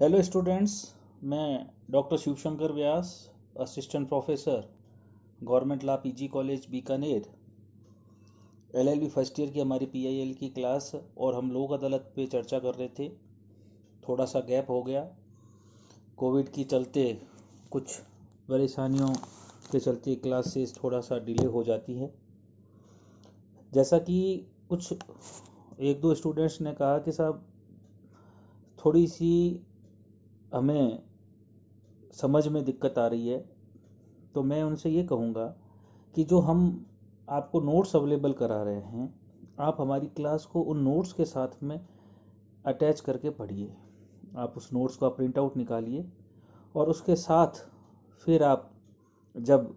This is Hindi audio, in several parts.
हेलो स्टूडेंट्स मैं doctor Shivshankar Vyas assistant professor government law PG college Bikaner LLB first year की हमारी पीआईएल की क्लास और हम लोक अदालत पे चर्चा कर रहे थे थोड़ा सा गैप हो गया कोविड की चलते कुछ परेशानियों के चलते क्लासेस थोड़ा सा डिले हो जाती है जैसा कि कुछ एक दो स्टूडेंट्स ने कहा कि साहब थोड़ी सी हमें समझ में दिक्कत आ रही है तो मैं उनसे ये कहूँगा कि जो हम आपको नोट्स अवेलेबल करा रहे हैं आप हमारी क्लास को उन नोट्स के साथ में अटैच करके पढ़िए आप उस नोट्स आप प्रिंट आउट निकालिए और उसके साथ फिर आप जब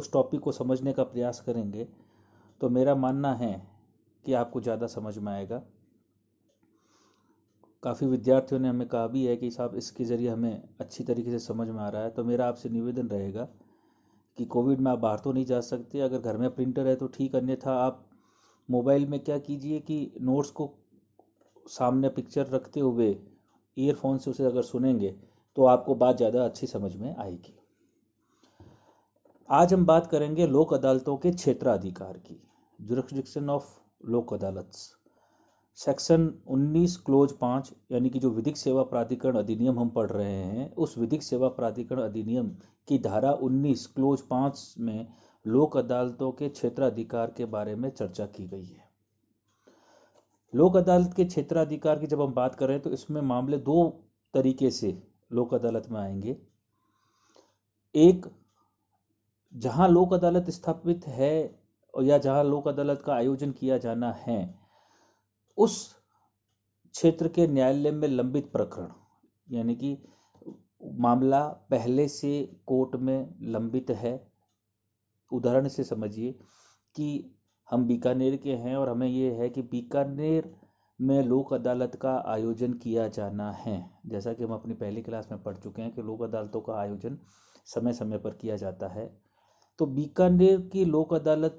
उस टॉपिक को समझने का प्रयास करेंगे तो मेरा मानना है कि आपको ज़्यादा समझ में आएगा काफ़ी विद्यार्थियों ने हमें कहा भी है कि साहब इसके ज़रिए हमें अच्छी तरीके से समझ में आ रहा है तो मेरा आपसे निवेदन रहेगा कि कोविड में आप बाहर तो नहीं जा सकते अगर घर में प्रिंटर है तो ठीक अन्यथा आप मोबाइल में क्या कीजिए कि नोट्स को सामने पिक्चर रखते हुए ईयरफोन से उसे अगर सुनेंगे तो आपको बात ज़्यादा अच्छी समझ में आएगी आज हम बात करेंगे लोक अदालतों के क्षेत्राधिकार की जुरक्ष ऑफ लोक अदालत्स सेक्शन 19 क्लोज पाँच यानी कि जो विधिक सेवा प्राधिकरण अधिनियम हम पढ़ रहे हैं उस विधिक सेवा प्राधिकरण अधिनियम की धारा 19 क्लोज पाँच में लोक अदालतों के क्षेत्राधिकार के बारे में चर्चा की गई है लोक अदालत के क्षेत्राधिकार की जब हम बात कर रहे हैं तो इसमें मामले दो तरीके से लोक अदालत में आएंगे एक जहां लोक अदालत स्थापित है या जहां लोक अदालत का आयोजन किया जाना है उस क्षेत्र के न्यायालय में लंबित प्रकरण यानी कि मामला पहले से कोर्ट में लंबित है उदाहरण से समझिए कि हम बीकानेर के हैं और हमें ये है कि बीकानेर में लोक अदालत का आयोजन किया जाना है जैसा कि हम अपनी पहली क्लास में पढ़ चुके हैं कि लोक अदालतों का आयोजन समय समय पर किया जाता है तो बीकानेर की लोक अदालत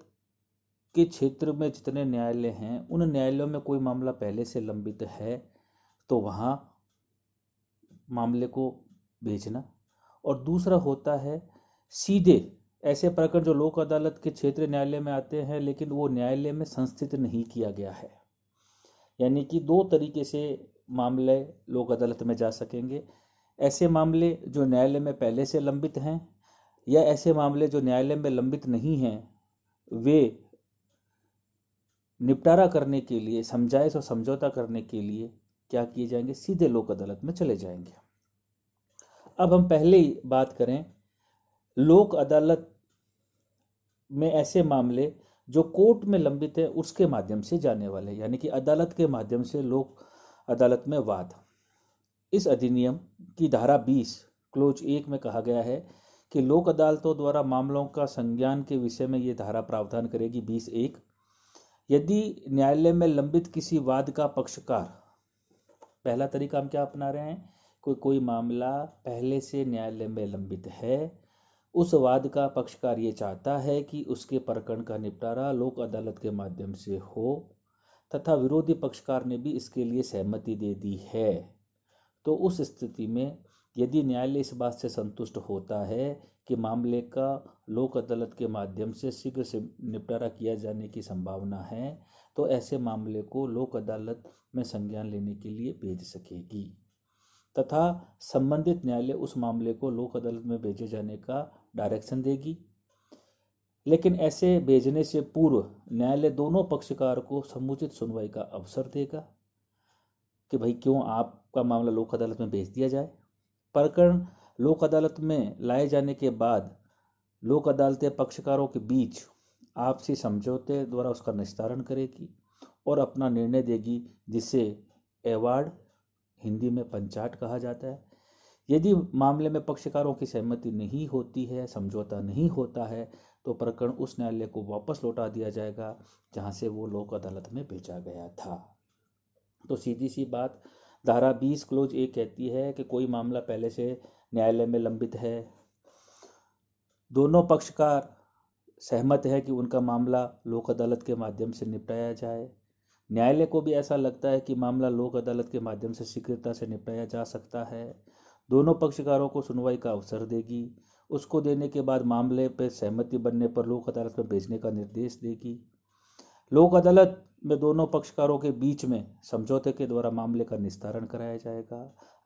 के क्षेत्र में जितने न्यायालय हैं उन न्यायालयों में कोई मामला पहले से लंबित है तो वहाँ मामले को भेजना और दूसरा होता है सीधे ऐसे प्रकरण जो लोक अदालत के क्षेत्र न्यायालय में आते हैं लेकिन वो न्यायालय में संस्थित नहीं किया गया है यानी कि दो तरीके से मामले लोक अदालत में जा सकेंगे ऐसे मामले जो न्यायालय में पहले से लंबित हैं या ऐसे मामले जो न्यायालय में लंबित नहीं हैं वे निपटारा करने के लिए समझाइश और समझौता करने के लिए क्या किए जाएंगे सीधे लोक अदालत में चले जाएंगे अब हम पहले ही बात करें लोक अदालत में ऐसे मामले जो कोर्ट में लंबित है उसके माध्यम से जाने वाले यानी कि अदालत के माध्यम से लोक अदालत में वाद इस अधिनियम की धारा 20 क्लोज एक में कहा गया है कि लोक अदालतों द्वारा मामलों का संज्ञान के विषय में ये धारा प्रावधान करेगी बीस एक यदि न्यायालय में लंबित किसी वाद का पक्षकार पहला तरीका हम क्या अपना रहे हैं कोई कोई मामला पहले से न्यायालय में लंबित है उस वाद का पक्षकार ये चाहता है कि उसके प्रकरण का निपटारा लोक अदालत के माध्यम से हो तथा विरोधी पक्षकार ने भी इसके लिए सहमति दे दी है तो उस स्थिति में यदि न्यायालय इस बात से संतुष्ट होता है के मामले का लोक अदालत के माध्यम से शीघ्र से निपटारा किया जाने की संभावना है तो ऐसे मामले को लोक अदालत में संज्ञान लेने के लिए भेज सकेगी तथा संबंधित न्यायालय उस मामले को लोक अदालत में भेजे जाने का डायरेक्शन देगी लेकिन ऐसे भेजने से पूर्व न्यायालय दोनों पक्षकार को समुचित सुनवाई का अवसर देगा कि भाई क्यों आपका मामला लोक अदालत में भेज दिया जाए प्रकरण लोक अदालत में लाए जाने के बाद लोक अदालतें पक्षकारों के बीच आपसी समझौते द्वारा उसका निस्तारण करेगी और अपना निर्णय देगी जिसे एवार्ड हिंदी में पंचाट कहा जाता है यदि मामले में पक्षकारों की सहमति नहीं होती है समझौता नहीं होता है तो प्रकरण उस न्यायालय को वापस लौटा दिया जाएगा जहां से वो लोक अदालत में भेजा गया था तो सीधी सी बात धारा बीस क्लोज ए कहती है कि कोई मामला पहले से न्यायालय में लंबित है दोनों पक्षकार सहमत है कि उनका मामला लोक अदालत के माध्यम से निपटाया जाए न्यायालय को भी ऐसा लगता है कि मामला लोक अदालत के माध्यम से शीघ्रता से निपटाया जा सकता है दोनों पक्षकारों को सुनवाई का अवसर देगी उसको देने के बाद मामले पर सहमति बनने पर लोक अदालत में भेजने का निर्देश देगी लोक अदालत में दोनों पक्षकारों के बीच में समझौते के द्वारा मामले का निस्तारण कराया जाएगा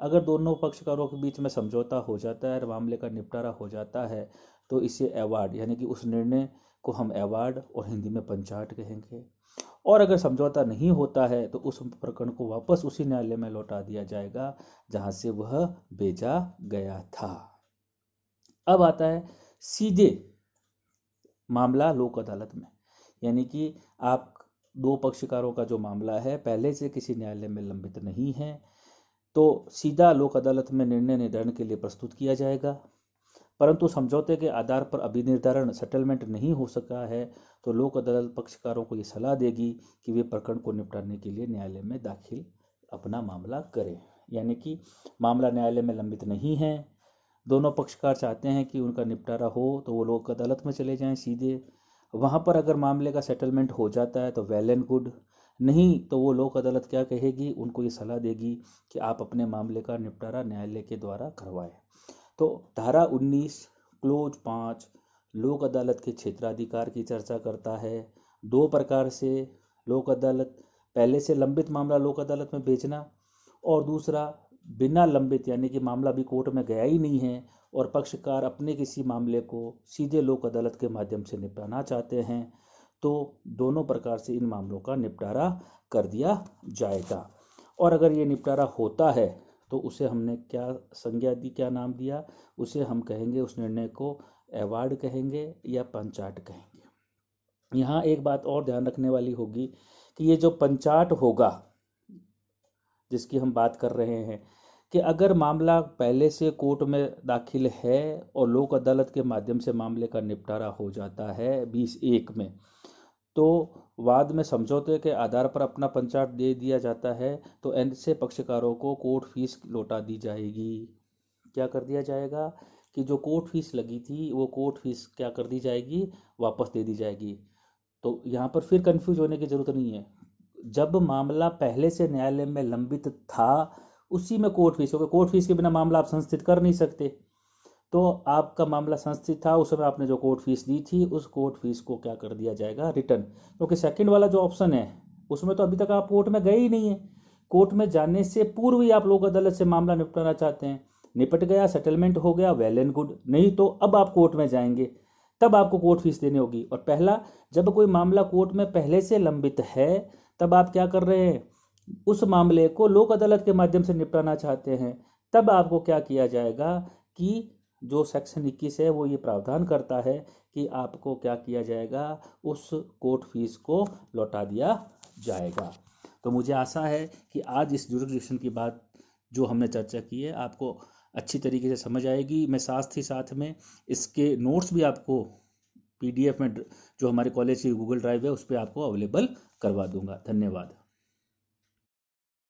अगर दोनों पक्षकारों के बीच में समझौता हो जाता है और मामले का निपटारा हो जाता है तो इसे अवार्ड यानी कि उस निर्णय को हम अवार्ड और हिंदी में पंचाट कहेंगे और अगर समझौता नहीं होता है तो उस प्रकरण को वापस उसी न्यायालय में लौटा दिया जाएगा जहां से वह भेजा गया था अब आता है सीधे मामला लोक अदालत में यानी कि आप दो पक्षकारों का जो मामला है पहले से किसी न्यायालय में लंबित नहीं है तो सीधा लोक अदालत में निर्णय निर्धारण के लिए प्रस्तुत किया जाएगा परंतु समझौते के आधार पर अभी निर्धारण सेटलमेंट नहीं हो सका है तो लोक अदालत पक्षकारों को ये सलाह देगी कि वे प्रकरण को निपटाने के लिए न्यायालय में दाखिल अपना मामला करें यानी कि मामला न्यायालय में लंबित नहीं है दोनों पक्षकार चाहते हैं कि उनका निपटारा हो तो वो लोक अदालत में चले जाएं सीधे वहाँ पर अगर मामले का सेटलमेंट हो जाता है तो वेल एंड गुड नहीं तो वो लोक अदालत क्या कहेगी उनको ये सलाह देगी कि आप अपने मामले का निपटारा न्यायालय के द्वारा करवाएं तो धारा 19 क्लोज पाँच लोक अदालत के क्षेत्राधिकार की चर्चा करता है दो प्रकार से लोक अदालत पहले से लंबित मामला लोक अदालत में भेजना और दूसरा बिना लंबित यानी कि मामला अभी कोर्ट में गया ही नहीं है और पक्षकार अपने किसी मामले को सीधे लोक अदालत के माध्यम से निपटाना चाहते हैं तो दोनों प्रकार से इन मामलों का निपटारा कर दिया जाएगा और अगर ये निपटारा होता है तो उसे हमने क्या संज्ञा दी क्या नाम दिया उसे हम कहेंगे उस निर्णय को अवार्ड कहेंगे या पंचाट कहेंगे यहाँ एक बात और ध्यान रखने वाली होगी कि ये जो पंचाट होगा जिसकी हम बात कर रहे हैं कि अगर मामला पहले से कोर्ट में दाखिल है और लोक अदालत के माध्यम से मामले का निपटारा हो जाता है बीस एक में तो वाद में समझौते के आधार पर अपना पंचायत दे दिया जाता है तो से पक्षकारों को कोर्ट फीस लौटा दी जाएगी क्या कर दिया जाएगा कि जो कोर्ट फीस लगी थी वो कोर्ट फीस क्या कर दी जाएगी वापस दे दी जाएगी तो यहाँ पर फिर कंफ्यूज होने की ज़रूरत नहीं है जब मामला पहले से न्यायालय में लंबित था उसी में कोर्ट फीस होगा कोर्ट फीस के बिना मामला आप संस्थित कर नहीं सकते तो आपका मामला संस्थित था उस समय आपने जो कोर्ट फीस दी थी उस कोर्ट फीस को क्या कर दिया जाएगा रिटर्न क्योंकि तो सेकंड वाला जो ऑप्शन है उसमें तो अभी तक आप कोर्ट में गए ही नहीं है कोर्ट में जाने से पूर्व ही आप लोग अदालत से मामला निपटाना चाहते हैं निपट गया सेटलमेंट हो गया वेल एंड गुड नहीं तो अब आप कोर्ट में जाएंगे तब आपको कोर्ट फीस देनी होगी और पहला जब कोई मामला कोर्ट में पहले से लंबित है तब आप क्या कर रहे हैं उस मामले को लोक अदालत के माध्यम से निपटाना चाहते हैं तब आपको क्या किया जाएगा कि जो सेक्शन इक्कीस है वो ये प्रावधान करता है कि आपको क्या किया जाएगा उस कोर्ट फीस को लौटा दिया जाएगा तो मुझे आशा है कि आज इस जुरिडिक्शन की बात जो हमने चर्चा की है आपको अच्छी तरीके से समझ आएगी मैं साथ ही साथ में इसके नोट्स भी आपको पीडीएफ में जो हमारे कॉलेज की गूगल ड्राइव है उस पर आपको अवेलेबल करवा दूंगा धन्यवाद